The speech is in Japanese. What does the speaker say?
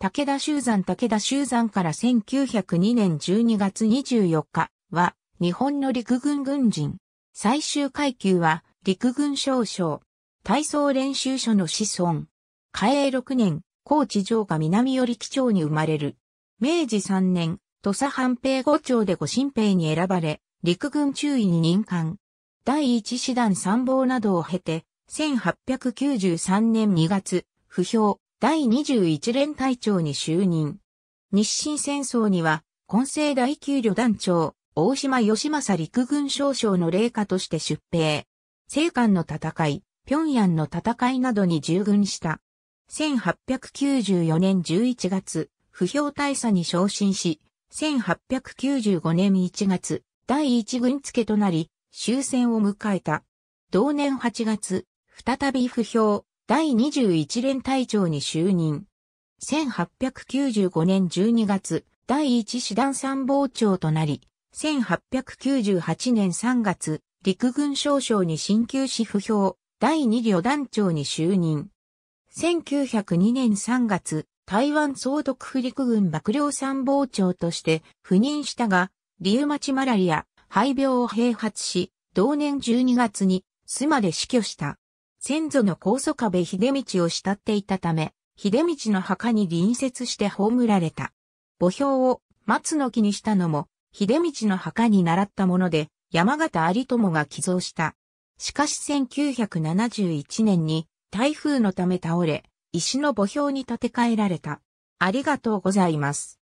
武田修山武田修山から1902年12月24日は、日本の陸軍軍人。最終階級は、陸軍少将。体操練習所の子孫。嘉永6年、高知城下南寄基町に生まれる。明治3年、土佐藩兵五町で五神兵に選ばれ、陸軍中尉に任官。第一師団参謀などを経て、1893年2月、不評、第21連隊長に就任。日清戦争には、混成第9旅団長、大島義政陸軍少将の霊下として出兵。青函の戦い、平壌の戦いなどに従軍した。1894年11月、不評大佐に昇進し、1895年1月、第一軍付となり、終戦を迎えた。同年8月、再び不評、第21連隊長に就任。1895年12月、第1師団参謀長となり、1898年3月、陸軍少将に進級し不評、第2旅団長に就任。1902年3月、台湾総督府陸軍幕僚参謀長として赴任したが、リウマチマラリア、肺病を併発し、同年12月に、巣まで死去した。先祖の高祖壁秀道を慕っていたため、秀道の墓に隣接して葬られた。墓標を松の木にしたのも、秀道の墓に習ったもので、山形有友が寄贈した。しかし1971年に台風のため倒れ、石の墓標に建て替えられた。ありがとうございます。